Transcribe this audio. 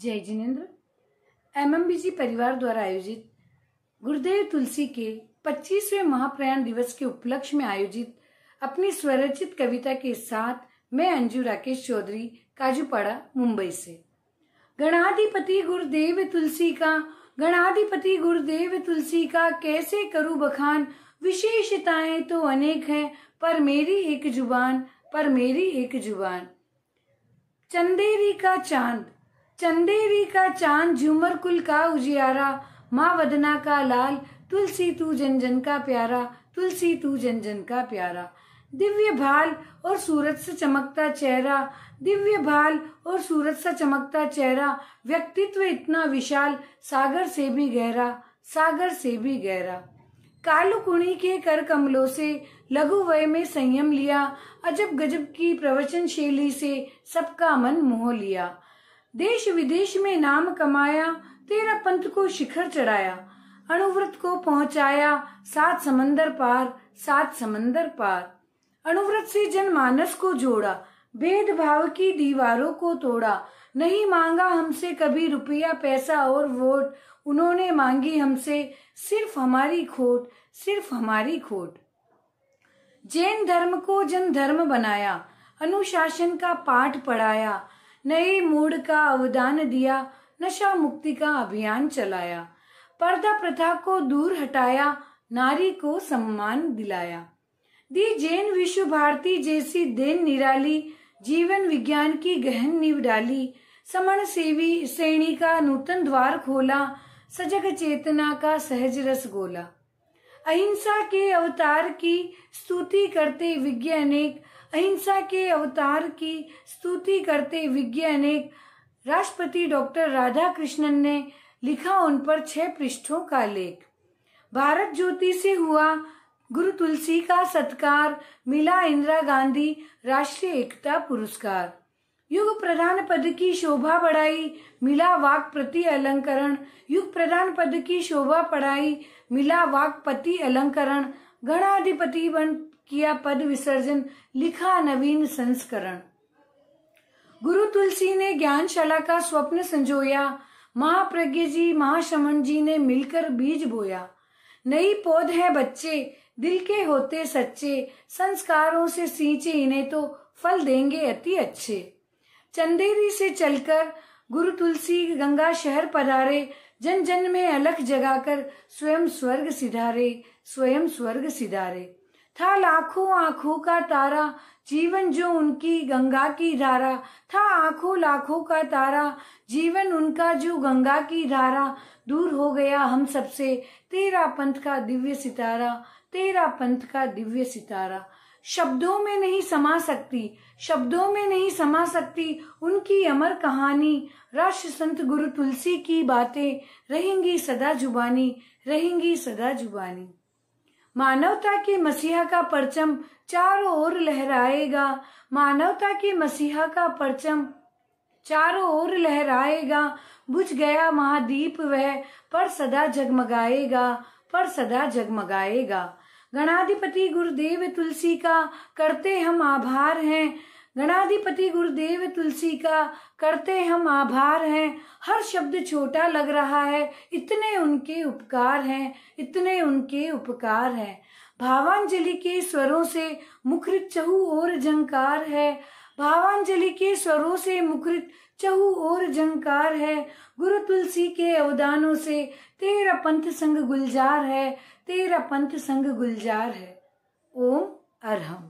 जय जिनेन्द्र एमएमबीजी परिवार द्वारा आयोजित गुरुदेव तुलसी के 25वें महाप्रयाण दिवस के उपलक्ष्य में आयोजित अपनी स्वरचित कविता के साथ मैं अंजू राकेश चौधरी काजूपाड़ा मुंबई से गणाधिपति गुरुदेव तुलसी का गणाधिपति गुरुदेव तुलसी का कैसे करू बखान विशेषताएं तो अनेक हैं पर मेरी एक जुबान पर मेरी एक जुबान चंदेरी का चांद चंदेरी का चांद झूमर कुल का उजियारा माँ वदना का लाल तुलसी तू जन जन का प्यारा तुलसी तू जन जन का प्यारा दिव्य भाल और सूरत से चमकता चेहरा दिव्य भाल और सूरत से चमकता चेहरा व्यक्तित्व इतना विशाल सागर से भी गहरा सागर से भी गहरा कालू कुणी के कर कमलों से लघु वय में संयम लिया अजब गजब की प्रवचन शैली से सबका मन मोह लिया देश विदेश में नाम कमाया तेरा पंथ को शिखर चढ़ाया अणुव्रत को पहुंचाया सात समंदर पार सात समंदर पार अणुव्रत से जनमानस को जोड़ा भेदभाव की दीवारों को तोड़ा नहीं मांगा हमसे कभी रुपया पैसा और वोट उन्होंने मांगी हमसे सिर्फ हमारी खोट सिर्फ हमारी खोट जैन धर्म को जन धर्म बनाया अनुशासन का पाठ पढ़ाया नए मूड का अवदान दिया नशा मुक्ति का अभियान चलाया पर्दा प्रथा को दूर हटाया नारी को सम्मान दिलाया दी जैन विश्व भारती जैसी देन निराली जीवन विज्ञान की गहन नींव डाली समण सेवी श्रेणी का नूतन द्वार खोला सजग चेतना का सहज रस गोला अहिंसा के अवतार की स्तुति करते विज्ञ अनेक अहिंसा के अवतार की स्तुति करते विज्ञानिक राष्ट्रपति डॉक्टर राधा कृष्णन ने लिखा उन पर छह पृष्ठों का लेख भारत ज्योति से हुआ गुरु तुलसी का सत्कार मिला इंदिरा गांधी राष्ट्रीय एकता पुरस्कार युग प्रधान पद की शोभा बढ़ाई मिला वाक प्रति अलंकरण युग प्रधान पद की शोभा बढ़ाई मिला वाक पति अलंकरण गणाधिपति बन किया पद विसर्जन लिखा नवीन संस्करण गुरु तुलसी ने ज्ञानशाला का स्वप्न संजोया महाप्रज्ञ जी महाशमन जी ने मिलकर बीज बोया नई पौध है बच्चे दिल के होते सच्चे संस्कारों से सींचे इन्हें तो फल देंगे अति अच्छे चंदेरी से चलकर गुरु तुलसी गंगा शहर पधारे जन जन में अलख जगाकर स्वयं स्वर्ग सिधारे स्वयं स्वर्ग सिधारे था लाखों आंखों का तारा जीवन जो उनकी गंगा की धारा था आंखों लाखों का तारा जीवन उनका जो गंगा की धारा दूर हो गया हम सबसे तेरा पंथ का दिव्य सितारा तेरा पंथ का दिव्य सितारा शब्दों में नहीं समा सकती शब्दों में नहीं समा सकती उनकी अमर कहानी राष्ट्र संत गुरु तुलसी की बातें रहेंगी सदा जुबानी रहेंगी सदा जुबानी मानवता के मसीहा का परचम चारों ओर लहराएगा मानवता के मसीहा का परचम चारों ओर लहराएगा बुझ गया महादीप वह पर सदा जगमगाएगा पर सदा जगमगाएगा गणाधिपति गुरुदेव तुलसी का करते हम आभार हैं गणाधिपति गुरुदेव तुलसी का करते हम आभार हैं हर शब्द छोटा लग रहा है इतने उनके उपकार हैं इतने उनके उपकार हैं भावांजलि के स्वरों से मुखर चहु और झंकार है भावांजलि के स्वरों से मुखरित चहु और जंकार है गुरु तुलसी के अवदानों से तेरा पंथ संग गुलजार है तेरा पंथ संग गुलजार है ओम अरहम